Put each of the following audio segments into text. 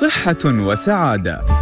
صحة وسعادة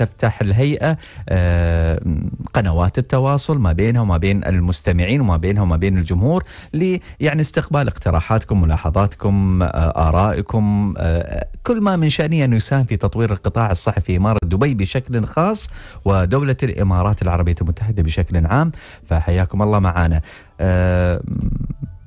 تفتح الهيئة آه، قنوات التواصل ما بينها وما بين المستمعين وما بينها وما بين الجمهور لي يعني استقبال اقتراحاتكم ملاحظاتكم آه، آرائكم آه، كل ما من شأنه أن يساهم في تطوير القطاع الصحي في إمارة دبي بشكل خاص ودولة الإمارات العربية المتحدة بشكل عام فحياكم الله معنا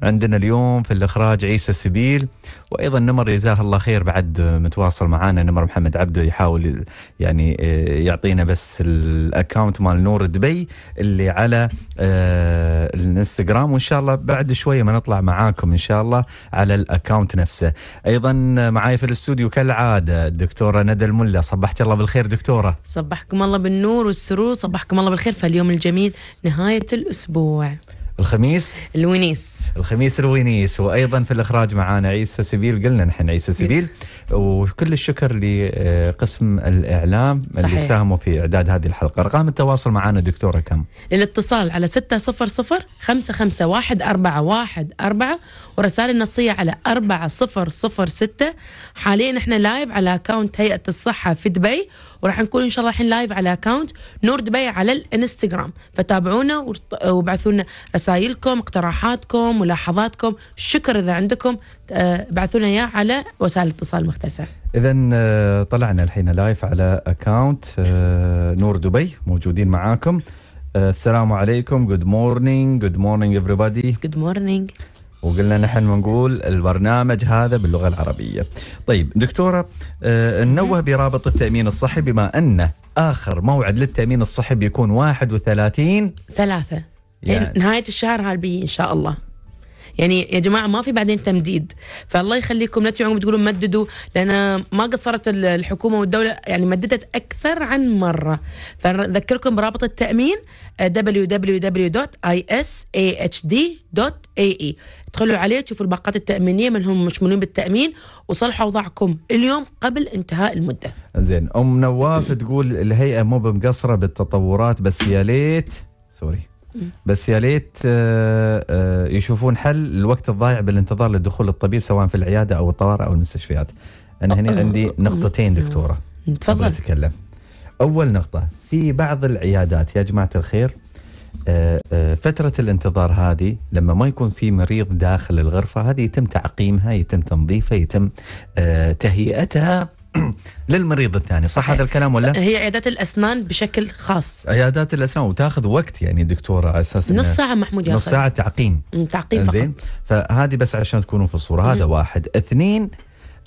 عندنا اليوم في الإخراج عيسى سبيل وأيضا نمر جزاه الله خير بعد متواصل معنا نمر محمد عبده يحاول يعني آه، يعطينا بس الاكونت مال نور دبي اللي على آه، الانستغرام وإن شاء الله بعد شوية ما نطلع معاكم إن شاء الله على الاكونت نفسه أيضا معاي في الاستوديو كالعادة الدكتورة ندى الملا صبحت الله بالخير دكتورة صبحكم الله بالنور والسرور صبحكم الله بالخير فاليوم الجميل نهاية الأسبوع الخميس الونيس الخميس الونيس وايضا في الاخراج معانا عيسى سبيل قلنا نحن عيسى نعم. سبيل وكل الشكر لقسم الاعلام صحيح. اللي ساهموا في اعداد هذه الحلقه رقم التواصل معانا دكتوره كم الاتصال على 600 551 414 ورسائل نصيه على 4006 حاليا احنا لايف على اكونت هيئه الصحه في دبي وراح نكون ان شاء الله الحين لايف على اكونت نور دبي على الانستغرام فتابعونا وابعثوا لنا رسائلكم اقتراحاتكم ملاحظاتكم شكر اذا عندكم ابعثوا آه، لنا اياه على وسائل الاتصال المختلفه اذا آه، طلعنا الحين لايف على اكونت آه، نور دبي موجودين معاكم السلام عليكم جود مورنينج جود مورنينج everybody جود مورنينج وقلنا نحن نقول البرنامج هذا باللغه العربيه. طيب دكتوره آه، ننوه برابط التامين الصحي بما انه اخر موعد للتامين الصحي بيكون 31 ثلاثة يعني نهايه الشهر هالبي ان شاء الله. يعني يا جماعه ما في بعدين تمديد فالله يخليكم لا تعيون بتقولون مددوا لان ما قصرت الحكومه والدوله يعني مددت اكثر عن مره فنذكركم برابط التامين آه، www.isahd.ae ادخلوا عليه تشوفوا الباقات التامينيه من هم مشمولين بالتامين وصلحوا وضعكم اليوم قبل انتهاء المده. زين ام نواف تقول الهيئه مو بمقصره بالتطورات بس يا ليت سوري بس يا ليت آه، آه، يشوفون حل الوقت الضايع بالانتظار للدخول للطبيب سواء في العياده او الطوارئ او المستشفيات انا هنا عندي نقطتين دكتوره تفضل اتكلم اول نقطه في بعض العيادات يا جماعه الخير آه، فترة الانتظار هذه لما ما يكون في مريض داخل الغرفة هذه يتم تعقيمها يتم تنظيفها يتم تهيئتها للمريض الثاني صح هذا الكلام ولا هي عيادات الاسنان بشكل خاص عيادات الاسنان وتاخذ وقت يعني دكتوره على اساس نص ساعه محمود ياسر نص ساعه تعقيم تعقيم زين فهذه بس عشان تكونوا في الصوره هذا واحد اثنين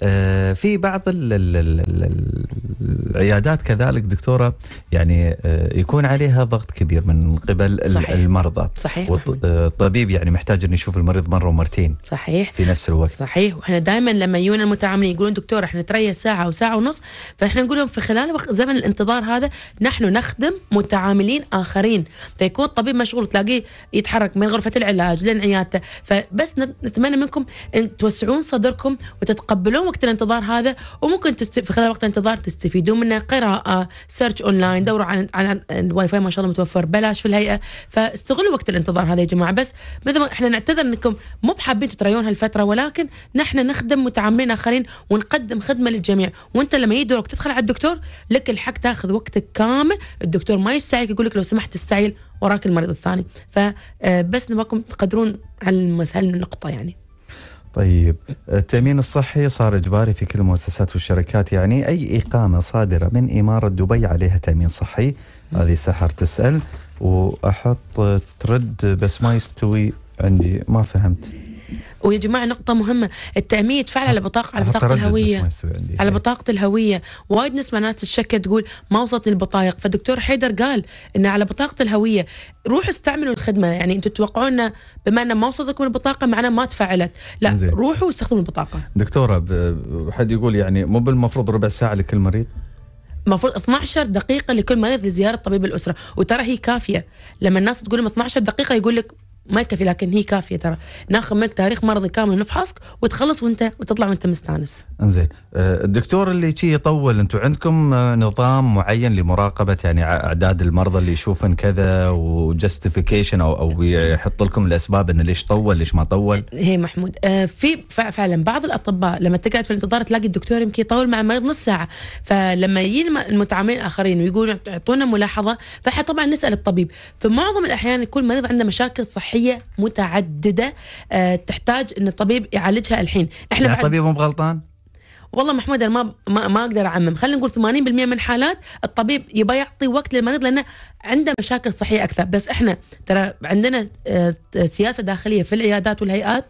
آه، في بعض العيادات كذلك دكتوره يعني آه، يكون عليها ضغط كبير من قبل صحيح. المرضى صحيح والطبيب آه، يعني محتاج انه يشوف المريض مره ومرتين صحيح في نفس الوقت صحيح واحنا دائما لما يجونا المتعاملين يقولون دكتور احنا تريا ساعه أو ساعة ونص فاحنا نقول لهم في خلال زمن الانتظار هذا نحن نخدم متعاملين اخرين فيكون الطبيب مشغول تلاقيه يتحرك من غرفه العلاج لين عيادته فبس نتمنى منكم ان توسعون صدركم وتتقبلون وقت الانتظار هذا وممكن تست... في خلال وقت الانتظار تستفيدون منه قراءه سيرش اونلاين دوروا عن عن الواي فاي ما شاء الله متوفر بلاش في الهيئه فاستغلوا وقت الانتظار هذا يا جماعه بس مثل ما احنا نعتذر انكم مو بحابين تتريون هالفتره ولكن نحن نخدم متعاملين اخرين ونقدم خدمه للجميع وانت لما يجي دورك تدخل على الدكتور لك الحق تاخذ وقتك كامل الدكتور ما يستعيلك يقول لك لو سمحت استعيل وراك المريض الثاني فبس آه، نبغاكم تقدرون على المسألة النقطة يعني طيب التأمين الصحي صار إجباري في كل المؤسسات والشركات يعني أي إقامة صادرة من إمارة دبي عليها تأمين صحي هذه سحر تسأل وأحط ترد بس ما يستوي عندي ما فهمت ويا جماعه نقطه مهمه التامين يتفعل على بطاقه على بطاقه الهويه على إيه. بطاقه الهويه وايد نسمع ناس تشكى تقول ما وصلتني البطايق فدكتور حيدر قال انه على بطاقه الهويه روحوا استعملوا الخدمه يعني انتم تتوقعون بما انه ما وصلتكم البطاقه معناه ما تفعلت لا زي. روحوا واستخدموا البطاقه دكتوره حد يقول يعني مو بالمفروض ربع ساعه لكل مريض المفروض 12 دقيقه لكل مريض لزياره طبيب الاسره وترى هي كافيه لما الناس تقول لهم 12 دقيقه يقول لك ما يكفي لكن هي كافيه ترى ناخذ منك تاريخ مرضي كامل نفحصك وتخلص وانت وتطلع وانت مستانس. انزين آه، الدكتور اللي شي يطول انتم عندكم آه، نظام معين لمراقبه يعني اعداد المرضى اللي يشوفن كذا وجستيفيكيشن او او يحط لكم الاسباب انه ليش طول ليش ما طول؟ هي محمود آه، في فعلا بعض الاطباء لما تقعد في الانتظار تلاقي الدكتور يمكن يطول مع المريض نص ساعه فلما يجي المتعاملين الاخرين ويقولون اعطونا ملاحظه فاحنا طبعا نسال الطبيب فمعظم الاحيان يكون المريض عنده مشاكل صحيه صحيه متعدده آه، تحتاج ان الطبيب يعالجها الحين احنا يعني الطبيب مو بغلطان والله محمود انا ما ما, ما اقدر اعمم خلينا نقول 80% من حالات الطبيب يبى يعطي وقت للمريض لانه عنده مشاكل صحيه اكثر بس احنا ترى عندنا آه، سياسه داخليه في العيادات والهيئات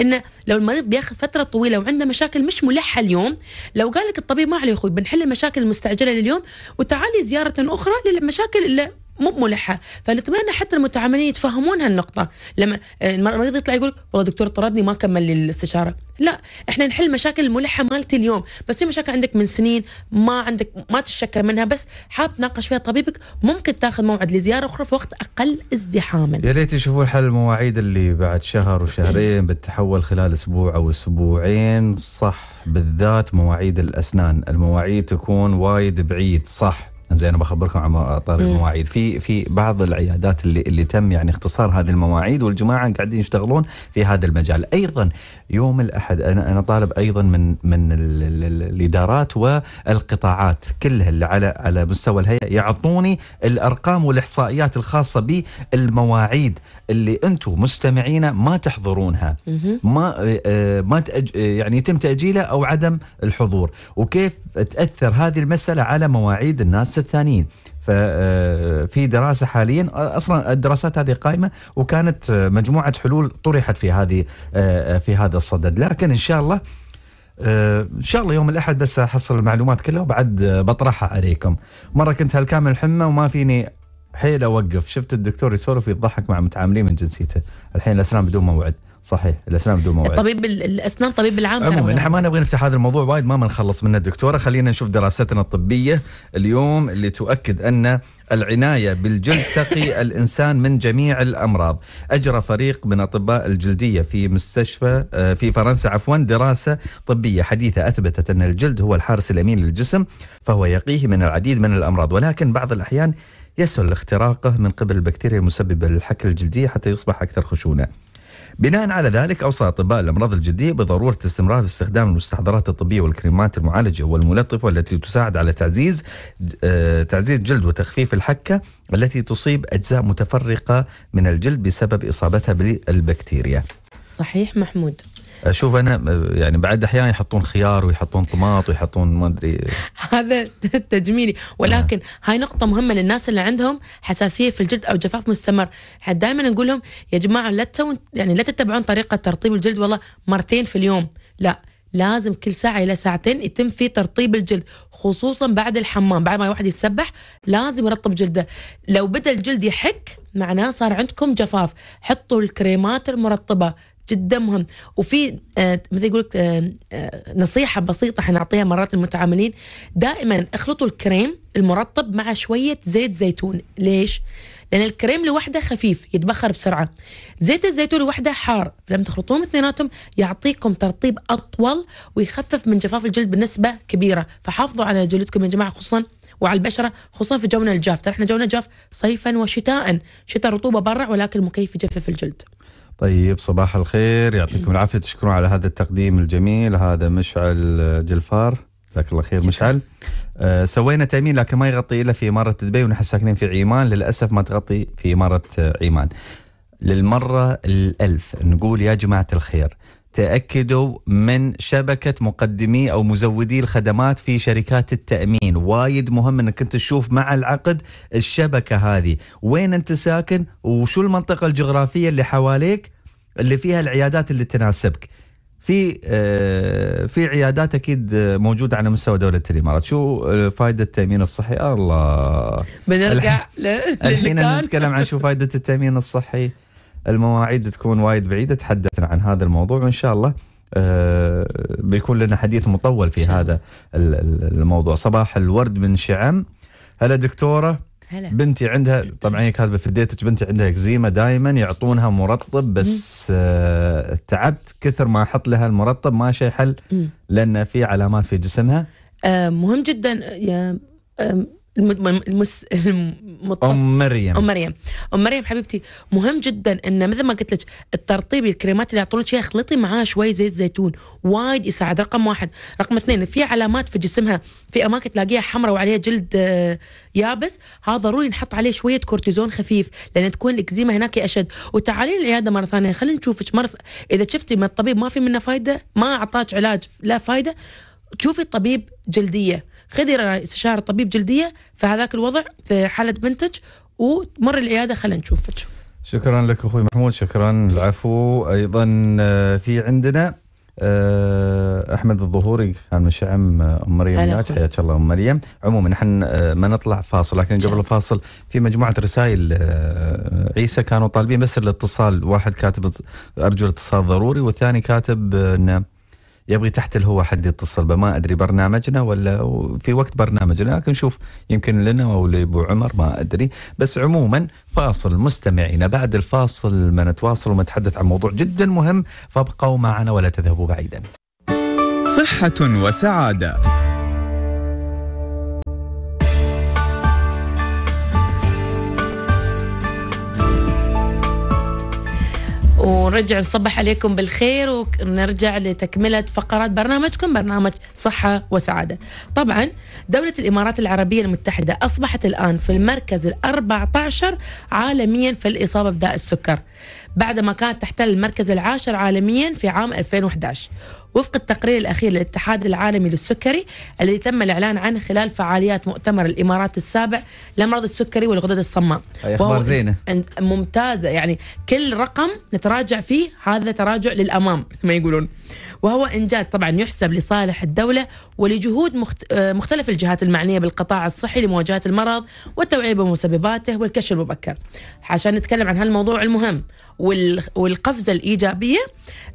انه لو المريض بياخذ فتره طويله وعنده مشاكل مش ملحه اليوم لو قال لك الطبيب ما عليه اخوي بنحل المشاكل المستعجله لليوم وتعالي زياره اخرى للمشاكل اللي مو بملحه فنتمنى حتى المتعاملين يتفهمون هالنقطه لما آه، المريض يطلع يقول والله دكتور طردني ما كمل لي الاستشاره لا احنا نحل مشاكل الملحه مالتي اليوم بس في مشاكل عندك من سنين ما عندك ما تشكى منها بس حاب تناقش فيها طبيبك ممكن تاخذ موعد لزياره اخرى في وقت اقل ازدحاما يا ريت يشوفون حل المواعيد اللي بعد شهر وشهرين بتتحول خلال اسبوع او اسبوعين صح بالذات مواعيد الاسنان المواعيد تكون وايد بعيد صح زين انا بخبركم عن طاري المواعيد في في بعض العيادات اللي اللي تم يعني اختصار هذه المواعيد والجماعه قاعدين يشتغلون في هذا المجال ايضا يوم الاحد انا انا طالب ايضا من من الادارات والقطاعات كلها اللي على على مستوى الهيئه يعطوني الارقام والاحصائيات الخاصه بالمواعيد اللي انتم مستمعينا ما تحضرونها ما آه، آه، ما يعني يتم تاجيلها او عدم الحضور وكيف تاثر هذه المساله على مواعيد الناس الثانيين ففي آه، دراسه حاليا اصلا الدراسات هذه قائمه وكانت مجموعه حلول طرحت في هذه آه، آه، في هذا الصدد لكن ان شاء الله ان شاء الله يوم الاحد بس احصل المعلومات كلها وبعد بطرحها عليكم مره كنت هالكامل الحمه وما فيني حيل اوقف شفت الدكتور يسولف يضحك مع متعاملين من جنسيته الحين الاسلام بدون موعد صحيح الاسنان بدون موعد طبيب الاسنان طبيب العام عموما نحن ما نبغى نفتح هذا الموضوع وايد ما بنخلص منه دكتوره خلينا نشوف دراستنا الطبيه اليوم اللي تؤكد ان العنايه بالجلد تقي الانسان من جميع الامراض اجرى فريق من اطباء الجلديه في مستشفى آه، في فرنسا عفوا دراسه طبيه حديثه اثبتت ان الجلد هو الحارس الامين للجسم فهو يقيه من العديد من الامراض ولكن بعض الاحيان يسهل اختراقه من قبل البكتيريا المسببه للحكه الجلديه حتى يصبح اكثر خشونه بناء على ذلك أوصى أطباء الأمراض الجلدية بضرورة استمرار استخدام المستحضرات الطبية والكريمات المعالجة والملطفة التي تساعد على تعزيز آه، تعزيز جلد وتخفيف الحكة التي تصيب أجزاء متفرقة من الجلد بسبب إصابتها بالبكتيريا صحيح محمود اشوف انا يعني بعد احيانا يحطون خيار ويحطون طماط ويحطون ما ادري هذا تجميلي ولكن آه. هاي نقطه مهمه للناس اللي عندهم حساسيه في الجلد او جفاف مستمر دائما نقول لهم يا جماعه لا تسوون يعني لا تتبعون طريقه ترطيب الجلد والله مرتين في اليوم لا لازم كل ساعة إلى ساعتين يتم في ترطيب الجلد خصوصا بعد الحمام بعد ما الواحد يسبح لازم يرطب جلده لو بدأ الجلد يحك معناه صار عندكم جفاف حطوا الكريمات المرطبة جدا مهم وفي آه، مثل يقول لك آه، آه، نصيحه بسيطه حنعطيها مرات للمتعاملين دائما اخلطوا الكريم المرطب مع شويه زيت زيتون ليش لان الكريم لوحده خفيف يتبخر بسرعه زيت الزيتون لوحده حار لما تخلطوهم اثنيناتهم يعطيكم ترطيب اطول ويخفف من جفاف الجلد بنسبه كبيره فحافظوا على جلدكم يا جماعه خصوصا وعلى البشره خصوصا في جونا الجاف ترى احنا جونا جاف صيفا وشتاء شتاء رطوبه برا ولكن المكيف يجفف الجلد طيب صباح الخير يعطيكم العافية تشكرون على هذا التقديم الجميل هذا مشعل جلفار جزاك الله خير مشعل آه سوينا تامين لكن ما يغطي الا في اماره دبي ونحن ساكنين في عيمان للاسف ما تغطي في اماره عيمان للمره الالف نقول يا جماعه الخير تأكدوا من شبكة مقدمي أو مزودي الخدمات في شركات التأمين وايد مهم أنك أنت تشوف مع العقد الشبكة هذه وين أنت ساكن وشو المنطقة الجغرافية اللي حواليك اللي فيها العيادات اللي تناسبك في آه، في عيادات اكيد موجوده على مستوى دوله الامارات شو آه، فائده التامين الصحي الله بنرجع الحين نتكلم عن شو فائده التامين الصحي المواعيد تكون وايد بعيده تحدثنا عن هذا الموضوع وان شاء الله آه، بيكون لنا حديث مطول في هذا الموضوع صباح الورد من شعم هلا دكتوره هلا. بنتي عندها طبعا هي كاتبه في ديتك بنتي عندها اكزيما دائما يعطونها مرطب بس آه تعبت كثر ما احط لها المرطب ما شيء حل لان في علامات في جسمها آه مهم جدا آه المس... المتص... ام مريم ام مريم ام مريم حبيبتي مهم جدا انه مثل ما قلت لك الترطيب الكريمات اللي يعطونك اياها خلطي معاه شوي زيت زيتون وايد يساعد رقم واحد رقم اثنين في علامات في جسمها في اماكن تلاقيها حمراء وعليها جلد آه، يابس هذا ضروري نحط عليه شويه كورتيزون خفيف لان تكون الاكزيما هناك اشد وتعالي العياده مره ثانيه خلينا نشوفك مره اذا شفتي من الطبيب ما في منه فايده ما اعطاك علاج لا فايده تشوفي طبيب جلديه خذي استشاره طبيب جلديه في هذاك الوضع في حاله بنتك ومر العياده خلينا نشوفك شكرا لك اخوي محمود شكرا العفو ايضا آه، في عندنا آه، احمد الظهوري كان من شعم ام مريم حياك الله ام مريم عموما احنا آه، ما نطلع فاصل لكن قبل الفاصل في مجموعه رسائل عيسى كانوا طالبين بس الاتصال واحد كاتب ارجو الاتصال ضروري والثاني كاتب انه يبغي تحت الهواء حد يتصل به ما ادري برنامجنا ولا في وقت برنامجنا لكن نشوف يمكن لنا او لابو عمر ما ادري بس عموما فاصل مستمعينا بعد الفاصل ما نتواصل ونتحدث عن موضوع جدا مهم فابقوا معنا ولا تذهبوا بعيدا صحه وسعاده ونرجع نصبح عليكم بالخير ونرجع لتكملة فقرات برنامجكم برنامج صحة وسعادة طبعا دولة الإمارات العربية المتحدة أصبحت الآن في المركز الأربع عشر عالميا في الإصابة بداء السكر بعدما كانت تحتل المركز العاشر عالميا في عام 2011 وفق التقرير الأخير للاتحاد العالمي للسكري الذي تم الإعلان عنه خلال فعاليات مؤتمر الإمارات السابع لمرض السكري والغدد الصماء أخبار زينة ممتازة يعني كل رقم نتراجع فيه هذا تراجع للأمام مثل ما يقولون وهو إنجاز طبعا يحسب لصالح الدولة ولجهود آه، مختلف الجهات المعنية بالقطاع الصحي لمواجهة المرض والتوعية بمسبباته والكشف المبكر عشان نتكلم عن هالموضوع المهم والقفزة الإيجابية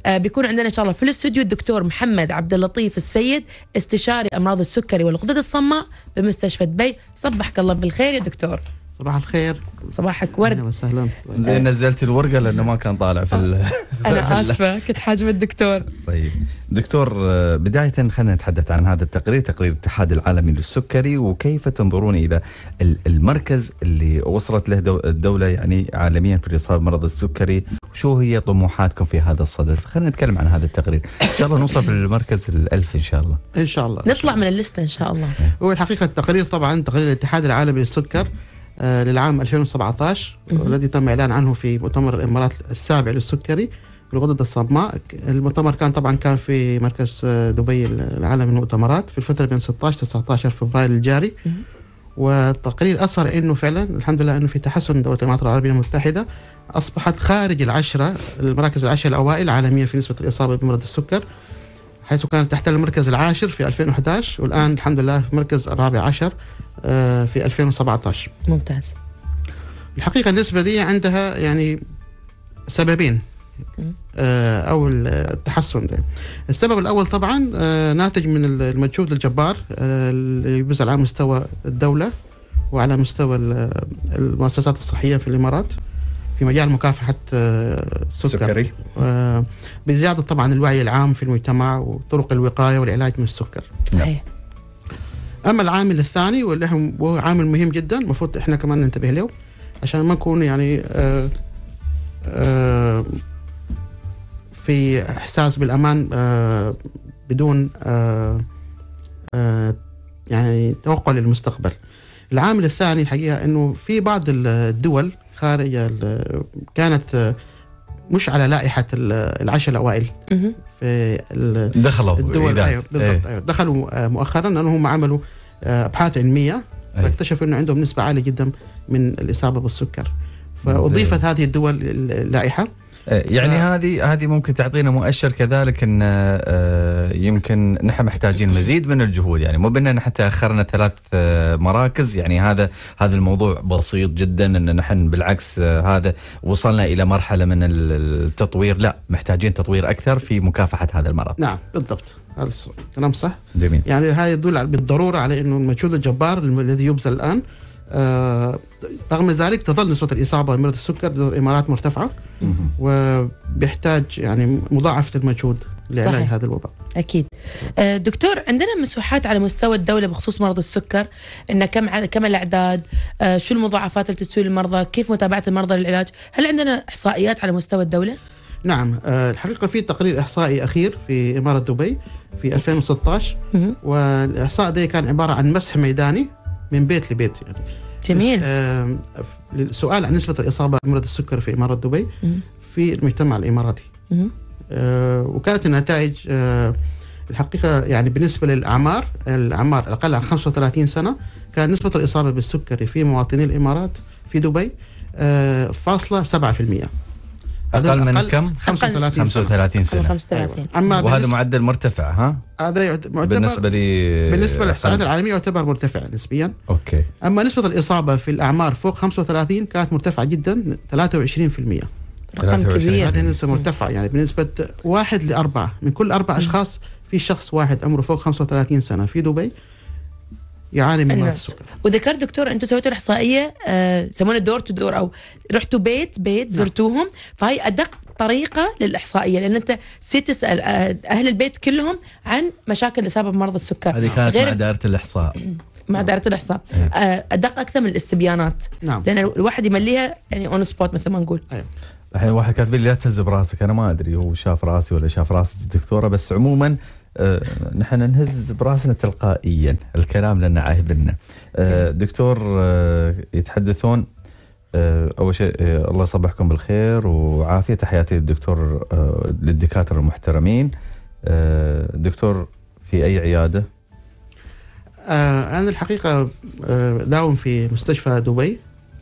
آه، بيكون عندنا إن شاء الله في الاستوديو الدكتور محمد عبد اللطيف السيد استشاري أمراض السكري والغدد الصماء بمستشفى دبي صبحك الله بالخير يا دكتور صباح الخير صباحك ورد اهلا وسهلا زين نزلت الورقه لانه ما كان طالع في انا اسفه كنت حاجب الدكتور طيب دكتور آه، بدايه خلينا نتحدث عن هذا التقرير تقرير الاتحاد العالمي للسكري وكيف تنظرون الى المركز اللي وصلت له الدوله يعني عالميا في الاصابه بمرض السكري وشو هي طموحاتكم في هذا الصدد خلينا نتكلم عن هذا التقرير ان شاء الله نوصل للمركز الألف ان شاء الله ان شاء الله نطلع من الليسته ان شاء الله هو الحقيقه التقرير طبعا تقرير الاتحاد العالمي للسكر آه، للعام 2017 والذي تم إعلان عنه في مؤتمر الإمارات السابع للسكري الغدد الصماء المؤتمر كان طبعا كان في مركز آه، دبي العالمي للمؤتمرات في الفترة بين 16 19 فبراير الجاري والتقرير أثر أنه فعلا الحمد لله أنه في تحسن دولة الإمارات العربية المتحدة أصبحت خارج العشرة المراكز العشرة الأوائل عالميا في نسبة الإصابة بمرض السكر حيث كانت تحتل المركز العاشر في 2011 والآن الحمد لله في المركز الرابع عشر آه، في 2017 ممتاز الحقيقه النسبه دي عندها يعني سببين آه، او التحسن ده السبب الاول طبعا آه، ناتج من المجهود الجبار اللي يبذل على مستوى الدوله وعلى مستوى المؤسسات الصحيه في الامارات في مجال مكافحه السكر السكري بزياده طبعا الوعي العام في المجتمع وطرق الوقايه والعلاج من السكر صحيح نعم. اما العامل الثاني واللي هو عامل مهم جدا المفروض احنا كمان ننتبه له عشان ما نكون يعني آه، آه، في احساس بالامان آه، بدون يعني توقع للمستقبل العامل الثاني الحقيقه انه في بعض الدول خارج كانت مش على لائحه العشر الاوائل في دخلوا الدول ايوه بالضبط إيه. ايوه دخلوا مؤخرا لانهم عملوا آه، ابحاث علميه فاكتشفوا انه عندهم نسبه عاليه جدا من الاصابه بالسكر فاضيفت هذه الدول اللائحه إيه، يعني ف... هذه هذه ممكن تعطينا مؤشر كذلك ان آه، آه، يمكن نحن محتاجين مزيد من الجهود يعني مو بان نحن تاخرنا ثلاث آه، مراكز يعني هذا هذا الموضوع بسيط جدا ان نحن بالعكس هذا وصلنا الى مرحله من التطوير لا محتاجين تطوير اكثر في مكافحه هذا المرض. نعم بالضبط هذا كلام صح جميل يعني هذا يدل بالضروره على انه المجهود الجبار الذي يبذل الان آه رغم ذلك تظل نسبة الإصابة بمرض السكر في الإمارات مرتفعة وبيحتاج يعني مضاعفة المجهود لعلاج هذا الوباء اكيد آه، دكتور عندنا مسوحات على مستوى الدوله بخصوص مرض السكر ان كم كم الاعداد آه، شو المضاعفات اللي تسوي للمرضى كيف متابعه المرضى للعلاج هل عندنا احصائيات على مستوى الدوله نعم آه، الحقيقه في تقرير احصائي اخير في اماره دبي في 2016 والاحصاء ده كان عباره عن مسح ميداني من بيت لبيت يعني جميل سؤال عن نسبة الإصابة بمرض السكر في إمارة دبي في المجتمع الإماراتي آه، وكانت النتائج آه، الحقيقة يعني بالنسبة للأعمار الأعمار الأقل عن 35 سنة كان نسبة الإصابة بالسكري في مواطني الإمارات في دبي آه، فاصلة 7% اقل من أقل كم؟ 35 35 سنه 35 أيوة. اما وهذا معدل مرتفع ها؟ هذا يعتبر بالنسبه لي بالنسبه للاحصائيات العالميه يعتبر مرتفع نسبيا اوكي اما نسبه الاصابه في الاعمار فوق 35 كانت مرتفعه جدا 23% هذه نسبة مرتفعة يعني بنسبة واحد لأربعة من كل أربع أشخاص في شخص واحد عمره فوق 35 سنة في دبي يعاني من مرض السكر وذكرت دكتور انتم سويتوا الاحصائيه يسمونها دور تو دور او رحتوا بيت بيت نعم. زرتوهم نعم. فهي ادق طريقه للاحصائيه لان انت ستسال آه، اهل البيت كلهم عن مشاكل الاصابه بمرض السكر هذه كانت غير مع دائره الاحصاء مع دائره الاحصاء نعم. آه، ادق اكثر من الاستبيانات نعم لان الواحد يمليها يعني اون سبوت مثل ما نقول أيوة. الحين واحد كاتب لي لا تهز براسك انا ما ادري هو شاف راسي ولا شاف راس الدكتوره بس عموما آه، نحن نهز براسنا تلقائيا الكلام لنا عاهب لنا دكتور آه، يتحدثون آه، اول شيء الله يصبحكم بالخير وعافيه تحياتي للدكتور للدكاتره المحترمين دكتور في اي عياده؟ انا الحقيقه داوم في مستشفى دبي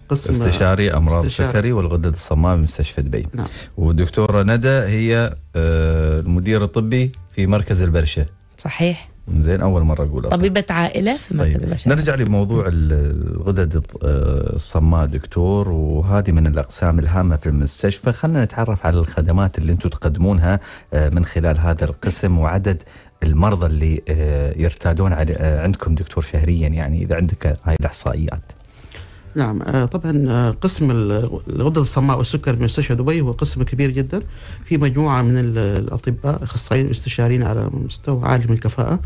قسم استشاري امراض استشاري. سكري والغدد الصماء بمستشفى دبي نعم. والدكتوره ندى هي آه، المدير الطبي في مركز البرشه صحيح زين اول مره اقول أصلاً. طبيبه عائله في مركز طيب. البرشه نرجع لموضوع الغدد آه، الصماء دكتور وهذه من الاقسام الهامه في المستشفى خلينا نتعرف على الخدمات اللي انتم تقدمونها آه، من خلال هذا القسم وعدد المرضى اللي يرتادون عندكم دكتور شهريا يعني اذا عندك هاي الاحصائيات نعم آه، طبعا آه، قسم الغدد الصماء والسكر بمستشفى دبي هو قسم كبير جدا في مجموعة من الأطباء أخصائيين مستشارين على مستوى عالي من الكفاءة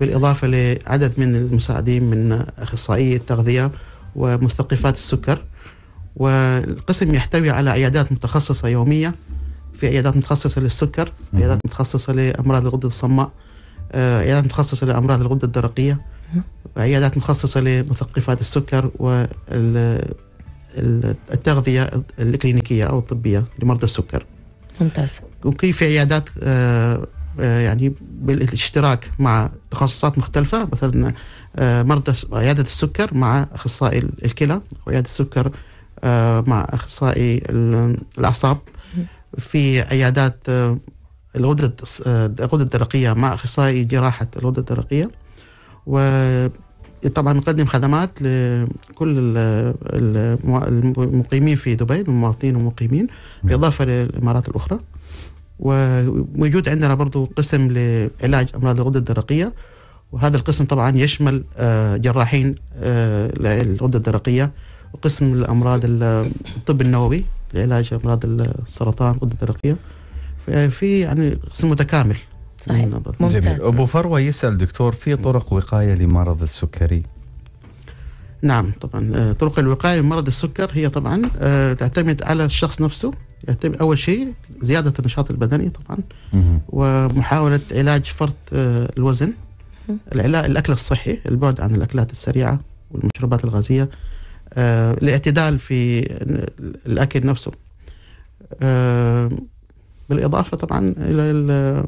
بالإضافة لعدد من المساعدين من أخصائي التغذية ومستقفات السكر والقسم يحتوي على عيادات متخصصة يومية في عيادات متخصصة للسكر عيادات متخصصة لأمراض الغدد الصماء عيادات آه، متخصصة لأمراض الغدة الدرقية عيادات مخصصة لمثقفات السكر والتغذية الكلينيكية أو الطبية لمرضى السكر ممتاز وكيف في عيادات آه، آه، يعني بالاشتراك مع تخصصات مختلفة مثلا مرضى عيادة السكر مع أخصائي الكلى وعيادة السكر مع أخصائي الأعصاب في عيادات الغدة آه، الغدة الدرقية مع أخصائي جراحة الغدة الدرقية و طبعا نقدم خدمات لكل المقيمين في دبي المواطنين والمقيمين نعم. بالإضافة للإمارات الأخرى وموجود عندنا برضو قسم لعلاج أمراض الغدة الدرقية وهذا القسم طبعا يشمل آه، جراحين آه، الغدة الدرقية وقسم الأمراض الطب النووي لعلاج أمراض السرطان الغدة الدرقية آه، في يعني قسم متكامل صحيح جميل ابو فروه يسال دكتور في طرق وقايه لمرض السكري نعم طبعا آه، طرق الوقايه من مرض السكر هي طبعا آه، تعتمد على الشخص نفسه يعتمد اول شيء زياده النشاط البدني طبعا ومحاوله علاج فرط الوزن الاكل الصحي البعد عن الاكلات السريعه والمشروبات الغازيه الاعتدال في الاكل نفسه بالاضافه طبعا الى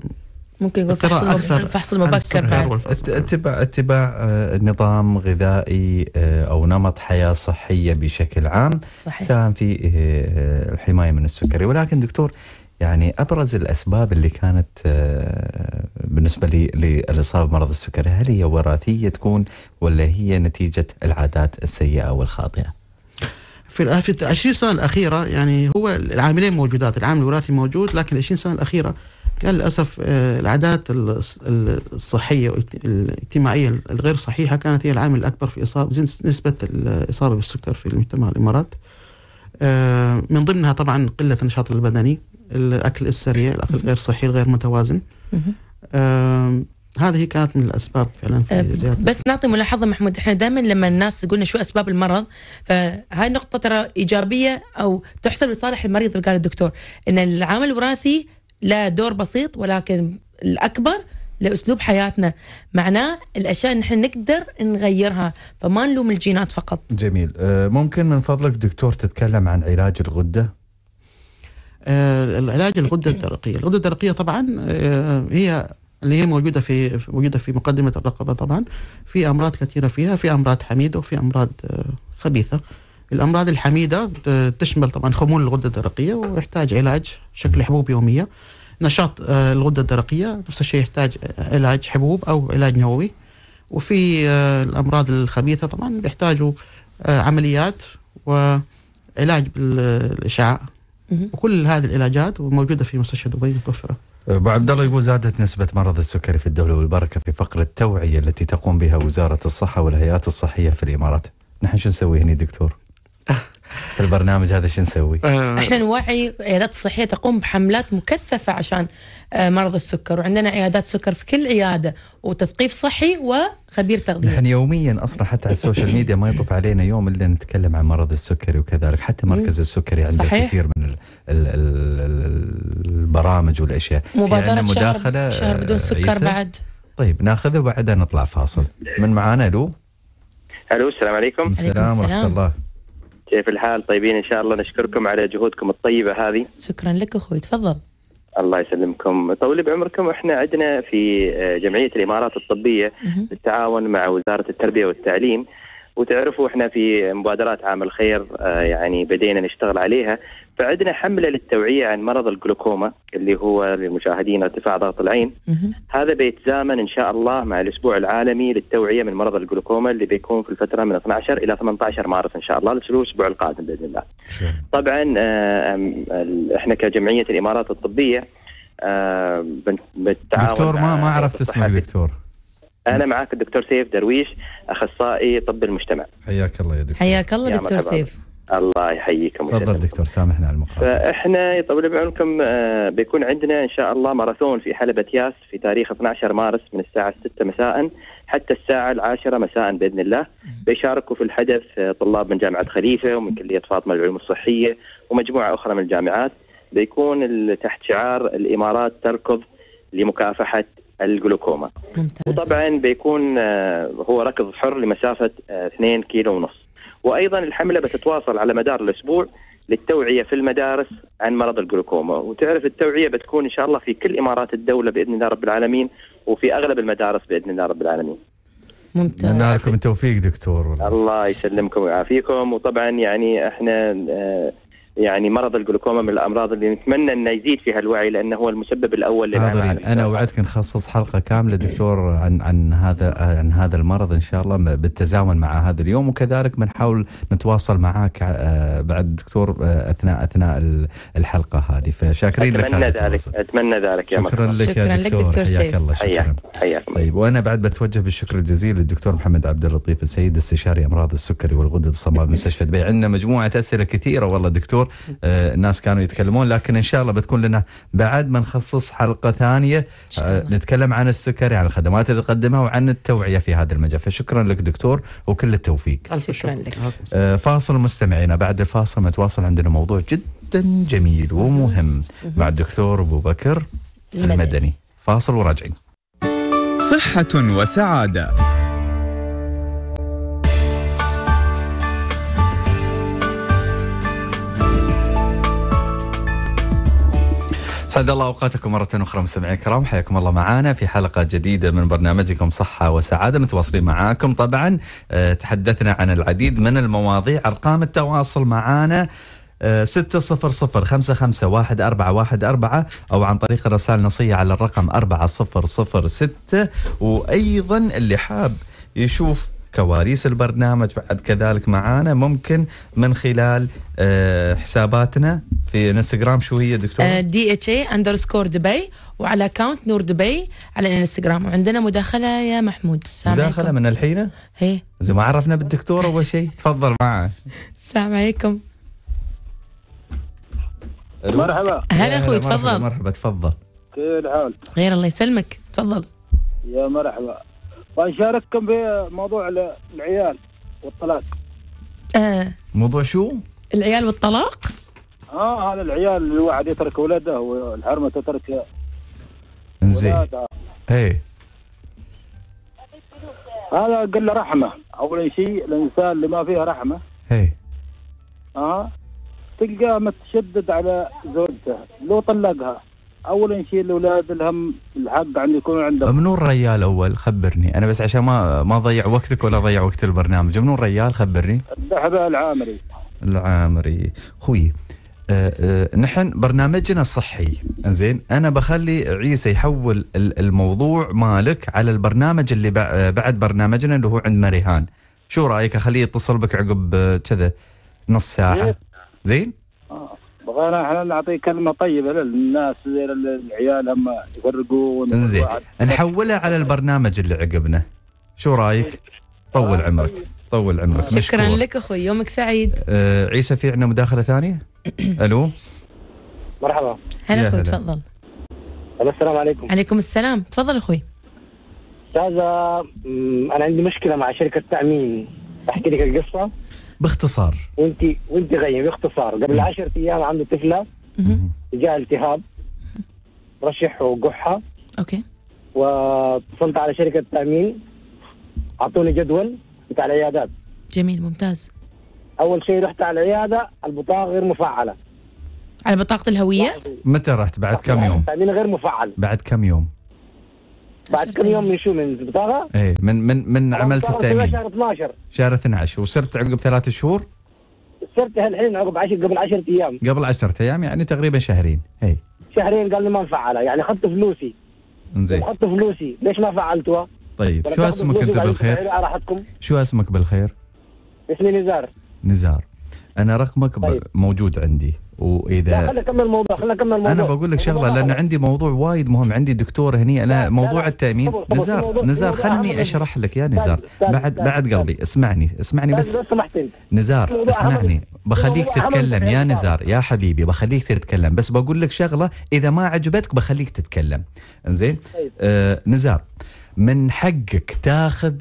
ممكن يكون فحص أكثر الفحص المبكر بعد اتباع اتباع آه، نظام غذائي آه، او نمط حياه صحيه بشكل عام صحيح. ساهم في آه، الحمايه من السكري ولكن دكتور يعني ابرز الاسباب اللي كانت بالنسبه لي للاصابه بمرض السكري هل هي وراثيه تكون ولا هي نتيجه العادات السيئه والخاطئه؟ في في 20 سنه الاخيره يعني هو العاملين موجودات العامل الوراثي موجود لكن 20 سنه الاخيره كان للاسف آه، العادات الصحيه الاجتماعيه الغير صحيحه كانت هي العامل الاكبر في اصابه نسبه الاصابه بالسكر في المجتمع الامارات آه، من ضمنها طبعا قله النشاط البدني الاكل السريع الاكل غير صحي الغير متوازن هذه كانت من الاسباب فعلا في أه، بس نعطي ملاحظه محمود احنا دائما لما الناس تقول شو اسباب المرض فهاي النقطه ترى ايجابيه او تحسب لصالح المريض قال الدكتور ان العامل الوراثي له دور بسيط ولكن الاكبر لاسلوب حياتنا معناه الاشياء نحن نقدر نغيرها فما نلوم الجينات فقط جميل أه، ممكن من فضلك دكتور تتكلم عن علاج الغده أه، العلاج الغده الدرقيه الغده الدرقيه طبعا هي اللي هي موجودة في موجودة في مقدمة الرقبة طبعا في أمراض كثيرة فيها في أمراض حميدة وفي أمراض آه، خبيثة الأمراض الحميدة آه، تشمل طبعا خمول الغدة الدرقية ويحتاج علاج شكل حبوب يومية نشاط آه، الغدة الدرقية نفس الشيء يحتاج علاج حبوب أو علاج نووي وفي الأمراض الخبيثة طبعا بيحتاجوا عمليات وعلاج بالإشعاع وكل هذه العلاجات موجودة في مستشفى دبي متوفرة ابو عبد الله يقول زادت نسبة مرض السكري في الدولة والبركة في فقر التوعية التي تقوم بها وزارة الصحة والهيئات الصحية في الامارات. نحن شو نسوي هنا دكتور؟ في البرنامج هذا شو نسوي؟ آه. احنا نوعي العيادات الصحيه تقوم بحملات مكثفه عشان آه، مرض السكر وعندنا عيادات سكر في كل عياده وتثقيف صحي وخبير تغذيه. نحن يوميا اصلا حتى على السوشيال ميديا ما يطوف علينا يوم الا نتكلم عن مرض السكري وكذلك حتى مركز السكري عنده صحيح. كثير من الـ الـ البرامج والاشياء. يعني مبادره مداخله شهر, شهر بدون آه، سكر بعد. طيب ناخذه وبعدها نطلع فاصل. من معانا الو؟ الو السلام عليكم. السلام ورحمه الله. كيف الحال طيبين ان شاء الله نشكركم على جهودكم الطيبه هذه شكرا لك اخوي تفضل الله يسلمكم طول بعمركم احنا عندنا في آه، جمعيه الامارات الطبيه بالتعاون مع وزاره التربيه والتعليم وتعرفوا احنا في مبادرات عام الخير آه، يعني بدينا نشتغل عليها فعندنا حمله للتوعيه عن مرض الجلوكوما اللي هو للمشاهدين ارتفاع ضغط العين هذا بيتزامن ان شاء الله مع الاسبوع العالمي للتوعيه من مرض الجلوكوما اللي بيكون في الفتره من 12 الى 18 مارس ان شاء الله اللي هو الاسبوع القادم باذن الله طبعا آه، احنا كجمعيه الامارات الطبيه آه، بنتعاون دكتور ما ما عرفت اسمك دكتور انا معك الدكتور سيف درويش اخصائي طب المجتمع حياك الله يا دكتور حياك الله دكتور سيف الله يحييكم تفضل دكتور سامحنا على المقاطعه فاحنا يطول بعمركم آه، بيكون عندنا ان شاء الله ماراثون في حلبة ياس في تاريخ 12 مارس من الساعة 6 مساء حتى الساعة العاشرة مساء بإذن الله بيشاركوا في الحدث آه، طلاب من جامعة خليفة ومن كلية فاطمة للعلوم الصحية ومجموعة أخرى من الجامعات بيكون تحت شعار الإمارات تركض لمكافحة الجلوكوما ممتاز. وطبعا بيكون آه، هو ركض حر لمسافة 2 آه، كيلو ونص وأيضا الحملة بتتواصل على مدار الأسبوع للتوعية في المدارس عن مرض الجلوكوما وتعرف التوعية بتكون إن شاء الله في كل إمارات الدولة بإذن الله رب العالمين وفي أغلب المدارس بإذن الله رب العالمين ممتاز لكم التوفيق دكتور الله يسلمكم ويعافيكم وطبعا يعني احنا آه، يعني مرض الجلوكوما من الامراض اللي نتمنى انه يزيد فيها الوعي لانه هو المسبب الاول حاضرين انا اوعدك نخصص حلقه كامله دكتور عن عن هذا عن هذا المرض ان شاء الله بالتزامن مع هذا اليوم وكذلك بنحاول نتواصل معك آه، بعد دكتور آه، اثناء اثناء الحلقه هذه فشاكرين لك اتمنى ذلك اتمنى ذلك يا شكرا لك شكرا يا دكتور, دكتور حياك الله شكرا حياك طيب وانا بعد بتوجه بالشكر الجزيل للدكتور محمد عبد اللطيف السيد استشاري امراض السكري والغدد الصماء بمستشفى دبي عندنا مجموعه اسئله كثيره والله دكتور آه، الناس كانوا يتكلمون لكن ان شاء الله بتكون لنا بعد ما نخصص حلقه ثانيه آه، نتكلم عن السكري عن الخدمات اللي تقدمها وعن التوعيه في هذا المجال فشكرا لك دكتور وكل التوفيق شكرا لك آه، فاصل مستمعينا بعد الفاصل متواصل عندنا موضوع جدا جميل ومهم مع الدكتور ابو بكر المدني فاصل وراجعين صحه وسعاده سعد الله اوقاتكم مره اخرى مستمعينا الكرام حياكم الله معنا في حلقه جديده من برنامجكم صحه وسعاده متواصلين معاكم طبعا آه، تحدثنا عن العديد من المواضيع ارقام التواصل معنا آه، ستة صفر صفر خمسة خمسة واحد أربعة واحد أربعة أو عن طريق الرسالة النصية على الرقم أربعة صفر صفر ستة وأيضا اللي حاب يشوف كواليس البرنامج بعد كذلك معانا ممكن من خلال آه، حساباتنا في انستغرام شو هي دكتور دي اتش اي اندرسكور دبي وعلى اكونت نور دبي على الانستغرام وعندنا مداخله يا محمود مداخله من الحين؟ ايه زي ما عرفنا بالدكتور اول شيء تفضل معه السلام عليكم مرحبا هلا اخوي تفضل مرحبا تفضل كيف الحال؟ غير الله يسلمك تفضل يا مرحبا في موضوع العيال والطلاق آه. موضوع شو؟ العيال والطلاق؟ اه هذا العيال اللي الواحد يترك ولده والحرمه تترك زين ايه هذا قل رحمه اول شيء الانسان اللي ما فيه رحمه ايه اه تلقاه متشدد على زوجته لو طلقها اولا شيء الاولاد الهم الحق ان يكون عندهم منو الريال اول خبرني انا بس عشان ما ما اضيع وقتك ولا اضيع وقت البرنامج منو الريال خبرني الدحبه العامري العامري خوي أه أه نحن برنامجنا الصحي زين انا بخلي عيسى يحول الموضوع مالك على البرنامج اللي بعد برنامجنا اللي هو عند مريهان شو رايك اخليه يتصل بك عقب أه، كذا نص ساعه إيه. زين انا احنا نعطي كلمه طيبه للناس العيال هم يفرقون انزين نحولها على البرنامج اللي عقبنا شو رايك؟ طول عمرك طول عمرك شكرا مشكور. لك اخوي يومك سعيد آه عيسى في عندنا مداخله ثانيه؟ الو مرحبا هلا اخوي تفضل السلام عليكم عليكم السلام تفضل اخوي استاذه انا عندي مشكله مع شركه تامين احكي لك القصه باختصار وانت وانت غيم باختصار قبل 10 ايام عنده طفله جاء التهاب رشحوا قحه اوكي واتصلت على شركه التامين اعطوني جدول بتاع العيادات جميل ممتاز اول شيء رحت على العياده البطاقه غير مفعله على بطاقه الهويه متى رحت بعد كم يوم التامين غير مفعل بعد كم يوم بعد كم يوم من شو من زبطاغه؟ ايه من من من عملت التامين شهر 12 شهر 12 وصرت عقب ثلاث شهور؟ صرت الحين عقب عشر قبل 10 ايام قبل 10 ايام يعني تقريبا شهرين اي شهرين قال لي ما نفعلها يعني اخذت فلوسي زين اخذت يعني فلوسي ليش ما فعلتها؟ طيب يعني شو اسمك انت بالخير؟ شو اسمك بالخير؟ اسمي نزار نزار انا رقمك طيب. موجود عندي واذا خليني اكمل الموضوع خليني اكمل الموضوع انا بقول لك شغله لان عندي موضوع وايد مهم عندي دكتور هني انا موضوع التامين نزار نزار خلني اشرح لك يا طيب، نزار طيب، طيب، بعد بعد قلبي اسمعني اسمعني بس نزار اسمعني بخليك تتكلم يا يعني نعم. نزار يا حبيبي بخليك تتكلم بس بقول لك شغله اذا ما عجبتك بخليك تتكلم زين آه نزار من حقك تاخذ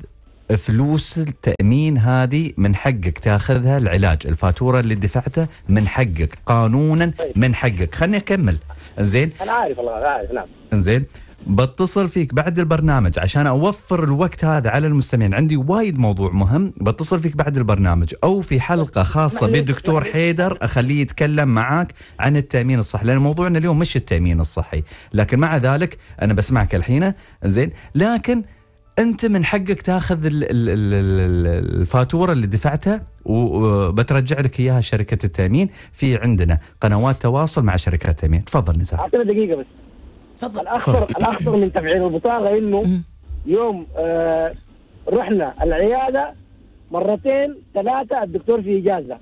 فلوس التامين هذه من حقك تاخذها العلاج الفاتوره اللي دفعتها من حقك قانونا من حقك خلني اكمل زين انا عارف الله عارف نعم زين بتصل فيك بعد البرنامج عشان اوفر الوقت هذا على المستمعين عندي وايد موضوع مهم بتصل فيك بعد البرنامج او في حلقه خاصه بالدكتور حيدر اخليه يتكلم معاك عن التامين الصحي لان موضوعنا اليوم مش التامين الصحي لكن مع ذلك انا بسمعك الحين زين لكن انت من حقك تاخذ الفاتوره اللي دفعتها وبترجع لك اياها شركه التامين في عندنا قنوات تواصل مع شركات التامين تفضل نزار اعطينا دقيقه بس تفضل الاخطر الاخطر من تفعيل البطاقه انه يوم آه، رحنا العياده مرتين ثلاثه الدكتور في اجازه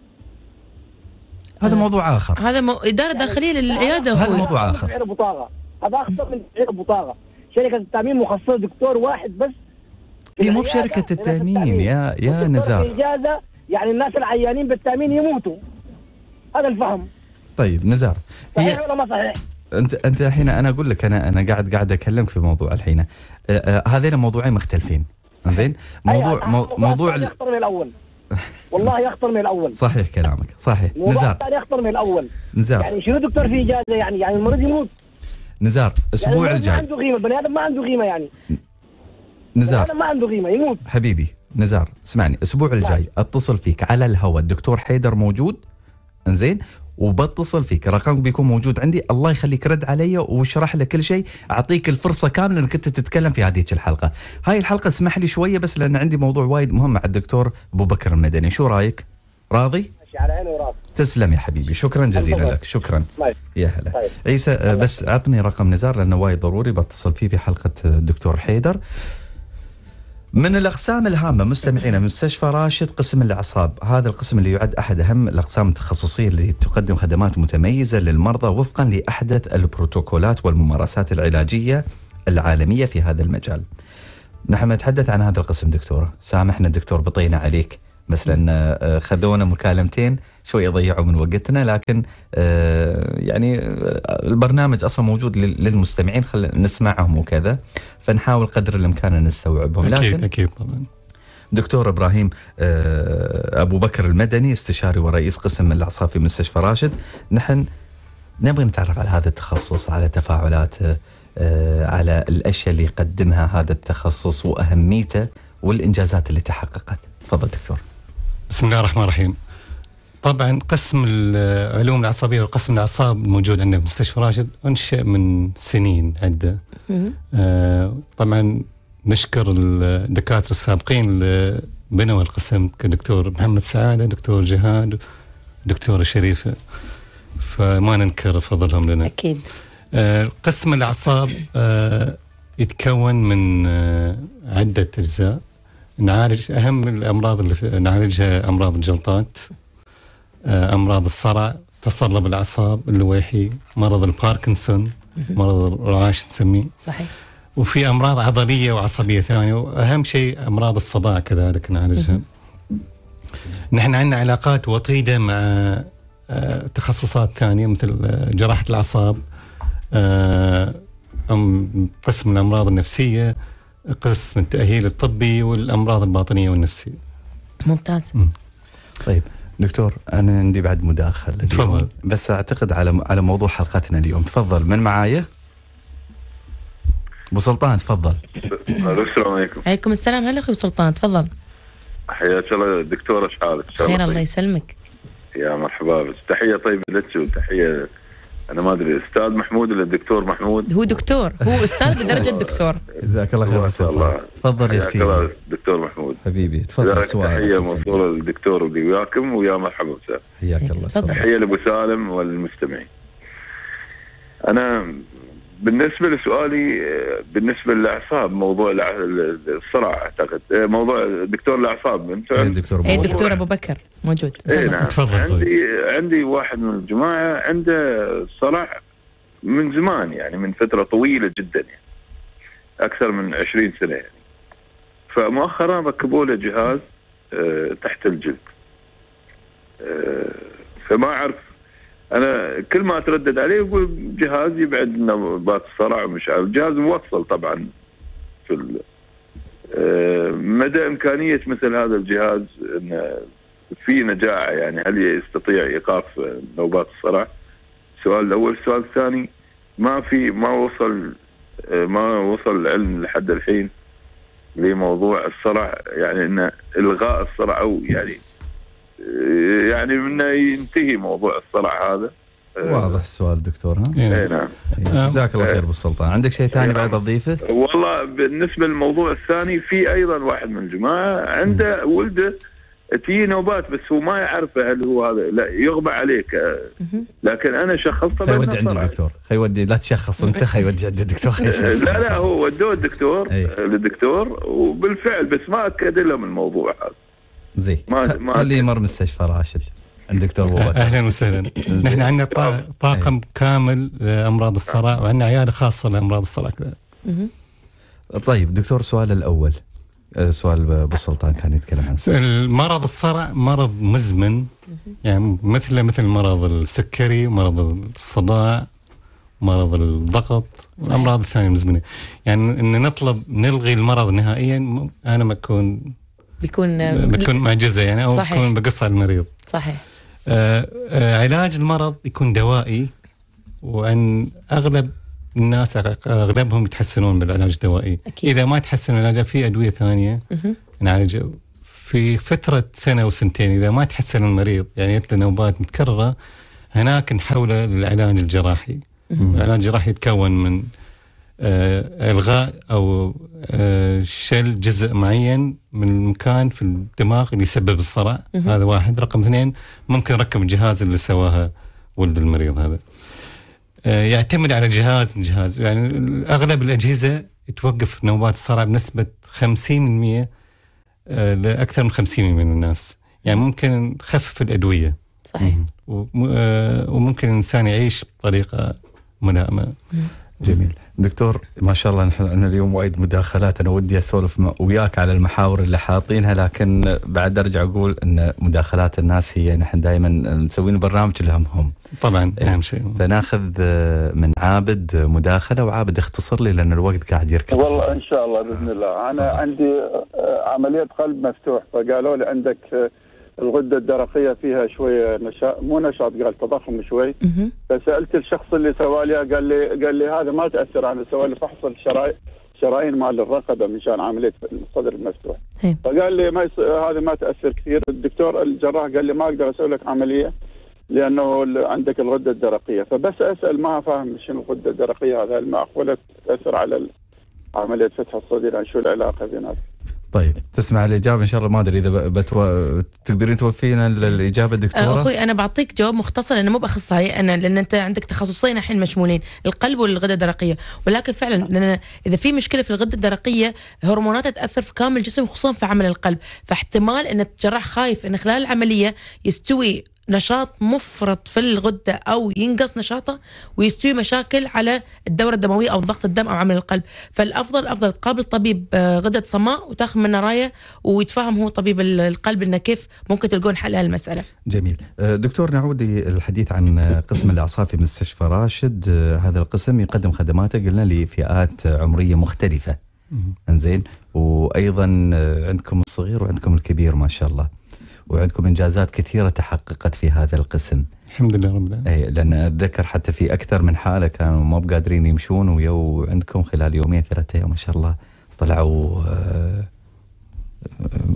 هذا موضوع اخر هذا مو... اداره يعني داخليه للعياده هذا موضوع اخر تفعيل البطاقه هذا اخطر من تفعيل البطاقه شركه التامين مخصصه دكتور واحد بس هي مو بشركه التامين يا يا نزار الاجازه يعني الناس العيانين بالتامين يموتوا هذا الفهم طيب نزار صحيح هي... ولا ما صحيح؟ انت انت الحين انا اقول لك انا انا قاعد قاعد اكلمك في موضوع الحين أه، أه، هذين موضوعين مختلفين زين موضوع مو... موضوع يخطر من الاول والله يخطر من الاول صحيح كلامك صحيح نزار يخطر من الاول نزار يعني شنو دكتور في اجازه يعني يعني المريض يموت نزار الاسبوع يعني الجاي ما عنده قيمه بني ادم ما عنده قيمه يعني نزار هذا ما عنده قيمه يموت حبيبي نزار اسمعني الاسبوع الجاي اتصل فيك على الهواء الدكتور حيدر موجود زين وبتصل فيك رقمك بيكون موجود عندي الله يخليك رد علي واشرح لك كل شيء اعطيك الفرصه كامله انك انت تتكلم في هذيك الحلقه هاي الحلقه اسمح لي شويه بس لان عندي موضوع وايد مهم مع الدكتور ابو بكر المدني شو رايك راضي ماشي على عيني تسلم يا حبيبي شكرا جزيلا لك شكرا يا هلا طيب. عيسى بس اعطني رقم نزار لانه وايد ضروري بتصل فيه في حلقه الدكتور حيدر من الاقسام الهامه مستمعينا مستشفى راشد قسم الاعصاب، هذا القسم اللي يعد احد اهم الاقسام التخصصيه اللي تقدم خدمات متميزه للمرضى وفقا لاحدث البروتوكولات والممارسات العلاجيه العالميه في هذا المجال. نحن نتحدث عن هذا القسم دكتوره، سامحنا دكتور بطينا عليك. مثلا آه، خذونا مكالمتين شويه ضيعوا من وقتنا لكن آه، يعني آه، البرنامج اصلا موجود للمستمعين خل نسمعهم وكذا فنحاول قدر الامكان ان نستوعبهم اكيد لكن اكيد طبعا دكتور ابراهيم ابو بكر المدني استشاري ورئيس قسم الاعصاب في مستشفى راشد نحن نبغى نتعرف على هذا التخصص على تفاعلاته على الاشياء اللي يقدمها هذا التخصص واهميته والانجازات اللي تحققت تفضل دكتور بسم الله الرحمن الرحيم طبعا قسم العلوم العصبيه وقسم الاعصاب الموجود عندنا بمستشفى راشد انشا من سنين عده آه طبعا نشكر الدكاتره السابقين اللي بنوا القسم كدكتور محمد سعاده دكتور جهاد دكتوره شريفه فما ننكر فضلهم لنا اكيد آه قسم الاعصاب آه يتكون من آه، عده اجزاء نعالج اهم الامراض اللي نعالجها امراض الجلطات آه، امراض الصرع تصلب الاعصاب اللويحي مرض الباركنسون مرض الرعاش تسميه صحيح وفي امراض عضليه وعصبيه ثانيه واهم شيء امراض الصداع كذلك نعالجها نحن عندنا علاقات وطيده مع آه، تخصصات ثانيه مثل آه، جراحه الاعصاب قسم الامراض النفسيه قسم التأهيل الطبي والأمراض الباطنية والنفسية ممتاز م. طيب دكتور انا عندي بعد مداخله تفضل بس اعتقد على على موضوع حلقتنا اليوم تفضل من معايا ابو سلطان تفضل السلام عليكم عليكم السلام هلا اخوي سلطان تفضل حياك الله دكتور ايش حالك؟ خير الله طيب. يسلمك يا مرحبا بس تحيه طيبه لك وتحيه انا ما ادري استاذ محمود ولا الدكتور محمود هو دكتور هو استاذ بدرجه دكتور جزاك الله خير الله تفضل يا سيدي دكتور محمود حبيبي تفضل سؤال تحيه موصوله للدكتور اللي وياكم ويا مرحبا بسام حياك الله تفضل تحيه لابو سالم والمستمعين انا بالنسبة لسؤالي آه، بالنسبة للأعصاب موضوع الصرع أعتقد آه، موضوع دكتور الأعصاب من إيه، دكتور أي دكتور أبو بكر موجود إيه نعم. تفضل عندي عندي واحد من الجماعة عنده صرع من زمان يعني من فترة طويلة جدا يعني أكثر من 20 سنة يعني فمؤخرا ركبوا له جهاز آه، تحت الجلد فما أعرف انا كل ما اتردد عليه يقول جهاز يبعد لنا بات الصرع ومش عارف الجهاز موصل طبعا في آه، مدى امكانيه مثل هذا الجهاز انه في نجاعه يعني هل يستطيع ايقاف نوبات الصرع؟ السؤال الاول، السؤال الثاني ما في ما وصل آه، ما وصل العلم لحد الحين لموضوع الصرع يعني انه الغاء الصرع او يعني يعني من ينتهي موضوع الصرع هذا واضح السؤال دكتور ها؟ اي إيه، نعم إيه. جزاك الله خير ابو عندك شيء ثاني إيه، بعد تضيفه؟ نعم. والله بالنسبه للموضوع الثاني في ايضا واحد من الجماعه عنده ولده تجي نوبات بس هو ما يعرفه هل هو هذا لا يغبى عليك لكن انا شخصته خي ودي عند الدكتور خي ودي لا تشخص انت خي ودي عند الدكتور خي لا لا هو ودوه الدكتور للدكتور وبالفعل بس ما اكد لهم الموضوع هذا زين خليه يمر مستشفى راشد الدكتور بوبكر اهلا وسهلا نحن عندنا طاقم أيوه. كامل لامراض الصرع وعندنا عياده خاصه لامراض الصرع طيب دكتور سؤال الاول آه، سؤال ابو سلطان كان يتكلم عنه مرض الصرع مرض مزمن يعني مثله مثل مرض السكري مرض الصداع مرض الضغط الامراض الثانيه المزمنه يعني ان نطلب نلغي المرض نهائيا انا ما اكون بيكون بتكون معجزه يعني او صحيح. بتكون بقص المريض صحيح آه آه علاج المرض يكون دوائي وان اغلب الناس اغلبهم يتحسنون بالعلاج الدوائي أكيد. اذا ما تحسن العلاج في ادويه ثانيه نعالج في فتره سنه وسنتين اذا ما تحسن المريض يعني جت له نوبات متكرره هناك نحوله للعلاج الجراحي العلاج الجراحي يتكون من آه، الغاء او آه، شل جزء معين من المكان في الدماغ اللي يسبب الصرع هذا واحد رقم اثنين ممكن ركب الجهاز اللي سواها ولد المريض هذا آه، يعتمد على جهاز جهاز يعني اغلب الاجهزه توقف نوبات الصرع بنسبه 50% لاكثر من 50% من الناس يعني ممكن تخفف الادويه صحيح وممكن الانسان يعيش بطريقه ملائمه جميل دكتور ما شاء الله نحن عندنا اليوم وايد مداخلات انا ودي اسولف وياك على المحاور اللي حاطينها لكن بعد ارجع اقول ان مداخلات الناس هي نحن دائما مسوين برنامج هم طبعا إيه. اهم شيء فناخذ آه، من عابد مداخله وعابد اختصر لي لان الوقت قاعد يركض والله ان شاء الله باذن الله انا طبعا. عندي آه، عمليه قلب مفتوح فقالوا لي عندك آه، الغده الدرقيه فيها شويه نشاط مو نشاط قال تضخم شوي فسالت الشخص اللي سوالي قال لي قال لي هذا ما تاثر عن سوالي فحص الشرايين شرايين مال الرقبه من شان عمليه الصدر المفتوح فقال لي ما يص... هذا ما تاثر كثير الدكتور الجراح قال لي ما اقدر اسوي لك عمليه لانه عندك الغده الدرقيه فبس اسال ما فاهم شنو الغده الدرقيه هذا المعقوله تاثر على عمليه فتح الصدر شو العلاقه بيناتهم طيب تسمع الاجابه ان شاء الله ما ادري اذا بتو... تقدرين توفينا الاجابه دكتوره أه، اخوي انا بعطيك جواب مختصر انا مو باخصائي انا لان انت عندك تخصصين الحين مشمولين القلب والغده الدرقيه ولكن فعلا نعم. لان اذا في مشكله في الغده الدرقيه هرموناتها تاثر في كامل الجسم خصوصا في عمل القلب فاحتمال ان الجراح خايف ان خلال العمليه يستوي نشاط مفرط في الغده او ينقص نشاطه ويستوي مشاكل على الدوره الدمويه او ضغط الدم او عمل القلب فالافضل افضل تقابل طبيب آه، غده صماء وتاخذ منه رايه ويتفاهم هو طبيب القلب انه كيف ممكن تلقون حل لهالمساله. جميل آه، دكتور نعود الحديث عن قسم الاعصاب في مستشفى راشد آه، هذا القسم يقدم خدماته قلنا لفئات عمريه مختلفه انزين وايضا عندكم الصغير وعندكم الكبير ما شاء الله وعندكم إنجازات كثيرة تحققت في هذا القسم الحمد لله رب العالمين اي لان اتذكر حتى في اكثر من حاله كانوا ما بقادرين يمشون ويو عندكم خلال يومين ثلاثة ايام ما شاء الله طلعوا آه،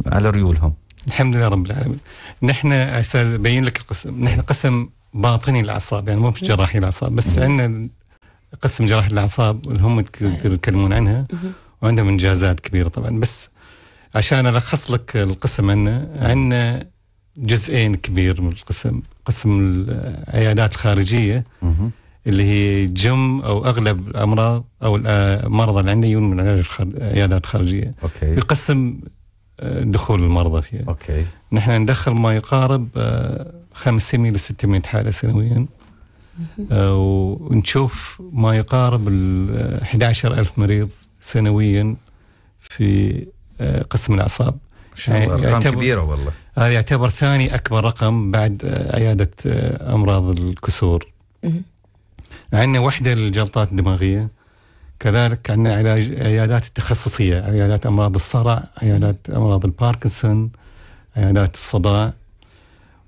على ريولهم الحمد لله رب العالمين نحن استاذ بين لك القسم نحن قسم باطني الاعصاب يعني مو في جراحي الاعصاب بس عندنا قسم جراحه الاعصاب اللي هم يتكلمون عنها وعندهم انجازات كبيره طبعا بس عشان الخص لك القسم عندنا عندنا جزئين كبير من القسم قسم العيادات الخارجيه مه. اللي هي جم او اغلب الامراض او المرضى اللي عندنا يجون من عيادات خارجيه اوكي يقسم آه، دخول المرضى فيها اوكي نحن ندخل ما يقارب 500 ل 600 حاله سنويا آه، ونشوف ما يقارب ال 11000 آه، مريض سنويا في آه، قسم الاعصاب ما شاء ارقام يعني كبيره والله هذا يعتبر ثاني اكبر رقم بعد آه، عياده آه، امراض الكسور عندنا وحده للجلطات الدماغيه كذلك عندنا علاج عيادات التخصصيه عيادات امراض الصرع عيادات امراض الباركنسون عيادات الصداع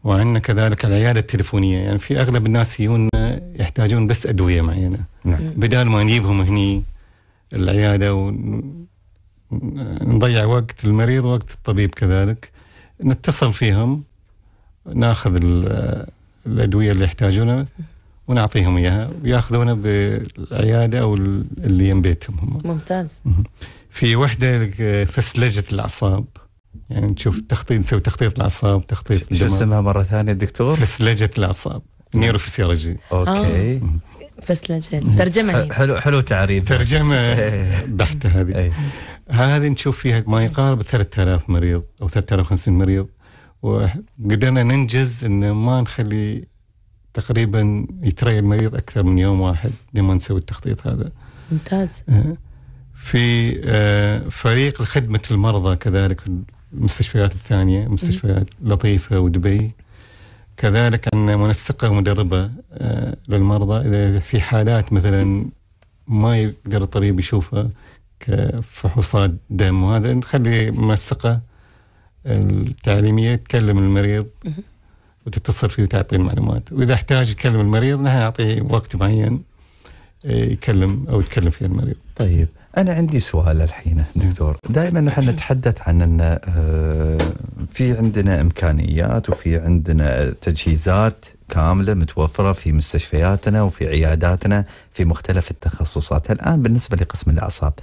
وعندنا كذلك العياده التليفونيه يعني في اغلب الناس يجون يحتاجون بس ادويه معينه نعم. بدال ما نجيبهم هني العياده و... نضيع وقت المريض ووقت الطبيب كذلك نتصل فيهم ناخذ الأدوية اللي يحتاجونها ونعطيهم إياها وياخذونها بالعيادة أو اللي يم بيتهم هم. ممتاز في وحدة فسلجة الأعصاب يعني نشوف تخطيط نسوي تخطيط الأعصاب تخطيط شو اسمها مرة ثانية دكتور؟ فسلجة الأعصاب نيروفسيولوجي أوكي آه. فسلجة ترجمة حلو حلو تعريف ترجمة إيه. بحتة هذه إيه. هذه نشوف فيها ما يقارب 3000 مريض او 3050 مريض وقدرنا ننجز ان ما نخلي تقريبا يتري المريض اكثر من يوم واحد لما نسوي التخطيط هذا. ممتاز. أه، في أه، فريق لخدمه المرضى كذلك المستشفيات الثانيه مستشفيات لطيفه ودبي كذلك عندنا منسقه مدربه أه، للمرضى اذا في حالات مثلا ما يقدر الطبيب يشوفها فحوصات دم وهذا نخلي منسقه التعليميه تكلم المريض وتتصل فيه وتعطيه المعلومات واذا احتاج يكلم المريض نحن نعطيه وقت معين آه، يكلم او يتكلم فيه المريض. طيب انا عندي سؤال الحين دكتور دائما نحن نتحدث عن ان آه، في عندنا امكانيات وفي عندنا تجهيزات كامله متوفره في مستشفياتنا وفي عياداتنا في مختلف التخصصات الان بالنسبه لقسم الاعصاب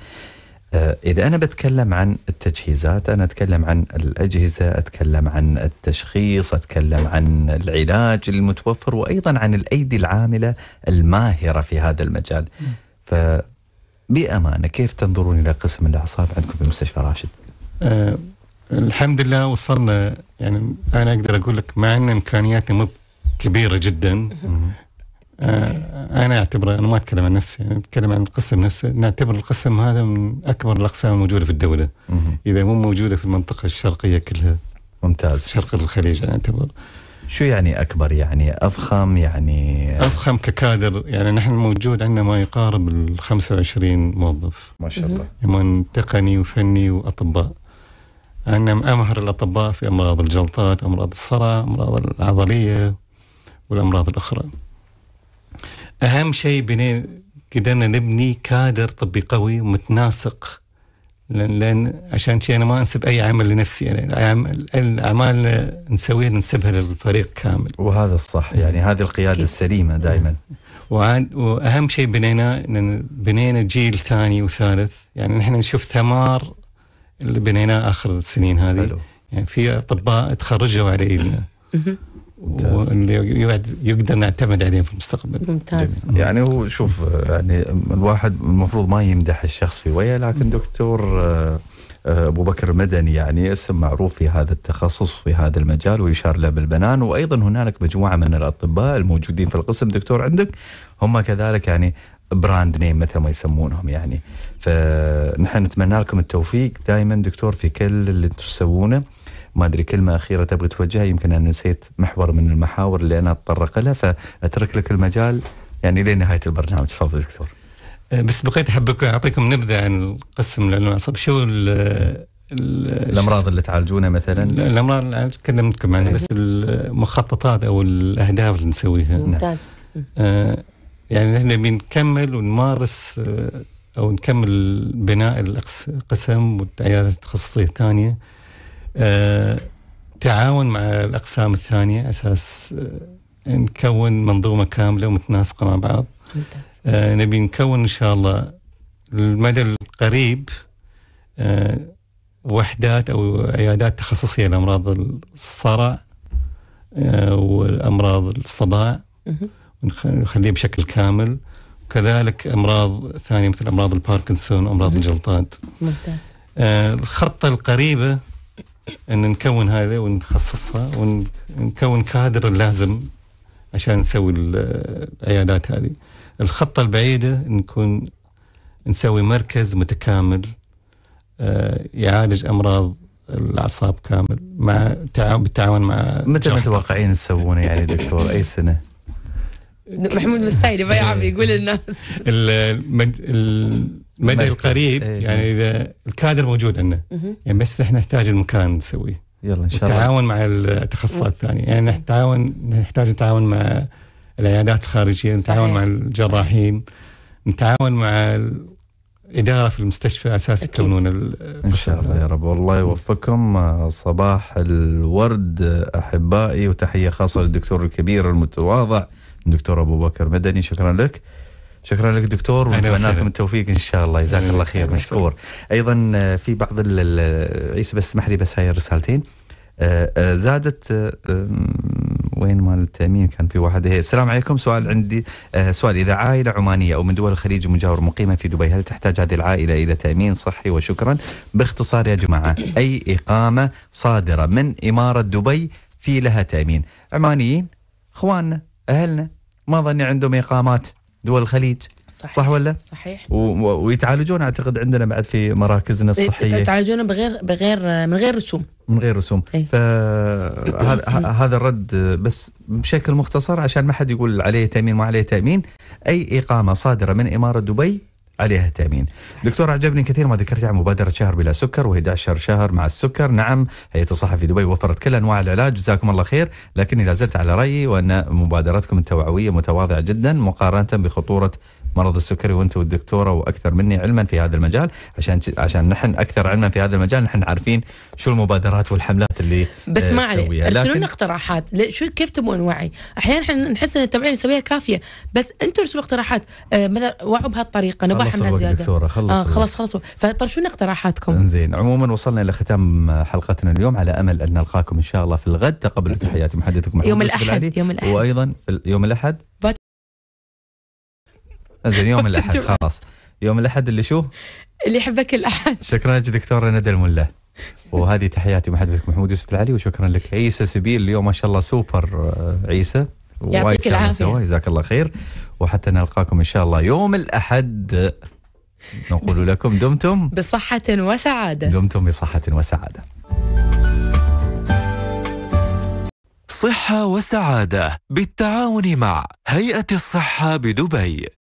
آه، إذا أنا بتكلم عن التجهيزات أنا أتكلم عن الأجهزة أتكلم عن التشخيص أتكلم عن العلاج المتوفر وأيضا عن الأيدي العاملة الماهرة في هذا المجال فبأمانة كيف تنظرون إلى قسم الأعصاب عندكم في مستشفى راشد؟ أه الحمد لله وصلنا يعني أنا أقدر أقول لك ما عندنا إمكانيات كبيره جدا آه، انا اعتبر انا ما اتكلم عن نفسي انا اتكلم عن القسم نفسه نعتبر القسم هذا من اكبر الاقسام الموجوده في الدوله اذا مو موجوده في المنطقه الشرقيه كلها ممتاز شرق الخليج انا اعتبر شو يعني اكبر يعني اضخم يعني اضخم ككادر يعني نحن موجود عندنا ما يقارب ال 25 موظف ما شاء الله من تقني وفني واطباء عندنا امهر الاطباء في امراض الجلطات امراض الصرع امراض العضليه والأمراض الأخرى أهم شيء بني قدرنا نبني كادر طبي قوي متناسق لأن, لأن عشان شيء أنا ما أنسب أي عمل لنفسي يعني الاعمال الأعمال نسويها ننسبها للفريق كامل وهذا الصح يعني هذه القيادة السليمة دائما وأهم شيء بنينا بنينا جيل ثاني وثالث يعني نحن نشوف ثمار اللي بنيناه آخر السنين هذه حلو. يعني في أطباء تخرجوا على إيدنا يقدر نعتمد عليه في المستقبل ممتاز جميل. يعني هو شوف يعني الواحد المفروض ما يمدح الشخص في وجهه لكن دكتور آه، آه، ابو بكر مدني يعني اسم معروف في هذا التخصص في هذا المجال ويشار له بالبنان وايضا هنالك مجموعه من الاطباء الموجودين في القسم دكتور عندك هم كذلك يعني براند نيم مثل ما يسمونهم يعني فنحن نتمنى لكم التوفيق دائما دكتور في كل اللي تسوونه ما ادري كلمه اخيره تبغي توجهها يمكن انا نسيت محور من المحاور اللي انا اتطرق لها فاترك لك المجال يعني لنهايه البرنامج تفضل دكتور أه، بس بقيت احب اعطيكم نبذه عن قسم العلوم العصب شو الامراض اللي تعالجونها مثلا الامراض اللي تكلمتكم عنها بس المخططات او الاهداف اللي نسويها ممتاز نعم. آه يعني نحن بنكمل ونمارس أه، او نكمل بناء القسم والعيادات التخصصيه الثانيه آه، تعاون مع الاقسام الثانيه اساس آه، نكون منظومه كامله ومتناسقه مع بعض ممتاز. آه، نبي نكون ان شاء الله المدى القريب وحدات او عيادات تخصصيه لامراض الصرع وامراض الصداع ونخليه بشكل كامل وكذلك امراض ثانيه مثل امراض الباركنسون وامراض الجلطات ممتاز الخطه القريبه ان نكون هذا ونخصصها ونكون كادر اللازم عشان نسوي العيادات هذه الخطة البعيدة نكون نسوي مركز متكامل آه، يعالج امراض الاعصاب كامل مع بالتعاون مع متى متوقعين تسوونه يعني دكتور اي سنه؟ محمود مستعيلي يبغى آه. يقول للناس المدى القريب إيه. يعني إيه. اذا الكادر موجود عندنا يعني بس احنا نحتاج المكان نسويه يلا ان شاء الله التعاون مع التخصصات الثانيه يعني نتعاون نحتاج نتعاون مع العيادات الخارجيه نتعاون مع الجراحين نتعاون مع إدارة في المستشفى أساس يكونون إن شاء الله يا رب والله يوفقكم صباح الورد أحبائي وتحية خاصة للدكتور الكبير المتواضع الدكتور أبو بكر مدني شكرا لك شكرا لك دكتور ونتمنى لكم التوفيق ان شاء الله جزاك الله خير مشكور ايضا آه، في بعض عيسى بس اسمح لي بس هاي الرسالتين آه، آه، زادت وين مال التامين كان في واحد هي إيه، السلام عليكم سؤال عندي سؤال اذا عائله عمانيه او من دول الخليج مجاور مقيمه في دبي هل تحتاج هذه العائله الى تامين صحي وشكرا باختصار يا جماعه اي اقامه صادره من اماره دبي في لها تامين عمانيين اخواننا اهلنا ما ظني عندهم اقامات دول الخليج صحيح. صح ولا؟ صحيح ويتعالجون اعتقد عندنا بعد في مراكزنا إيه، الصحيه يتعالجون بغير بغير من غير رسوم من غير رسوم أيه. فهذا الرد بس بشكل مختصر عشان ما حد يقول عليه تامين ما عليه تامين اي اقامه صادره من اماره دبي عليها التامين. دكتور عجبني كثير ما ذكرت عن مبادرة شهر بلا سكر و11 شهر مع السكر نعم هيئة الصحة في دبي وفرت كل أنواع العلاج جزاكم الله خير لكني لا زلت على رأيي وأن مبادرتكم التوعوية متواضعة جدا مقارنة بخطورة مرض السكري وانت والدكتوره واكثر مني علما في هذا المجال عشان عشان نحن اكثر علما في هذا المجال نحن عارفين شو المبادرات والحملات اللي آه، بس ما عليه ارسلوا لنا اقتراحات شو كيف تبون وعي احيانا احنا نحس ان التوعيه نسويها كافيه بس انتم ارسلوا اقتراحات آه مثلا وعوا بهالطريقه نبغى حملات زياده دكتوره خلص آه خلص خلص فطرشوا لنا اقتراحاتكم زين عموما وصلنا الى ختام حلقتنا اليوم على امل ان نلقاكم ان شاء الله في الغد تقبل تحياتي محدثكم يوم الاحد يوم الاحد وايضا يوم الاحد زين يوم الاحد خلاص يوم الاحد اللي شو؟ اللي يحبك الاحد شكرا لك دكتوره ندى الملا وهذه تحياتي محدثك محمود يوسف العلي وشكرا لك عيسى سبيل اليوم ما شاء الله سوبر آه، عيسى وايد سوا جزاك الله خير وحتى نلقاكم ان شاء الله يوم الاحد نقول لكم دمتم بصحة وسعادة دمتم بصحة وسعادة صحة وسعادة بالتعاون مع هيئة الصحة بدبي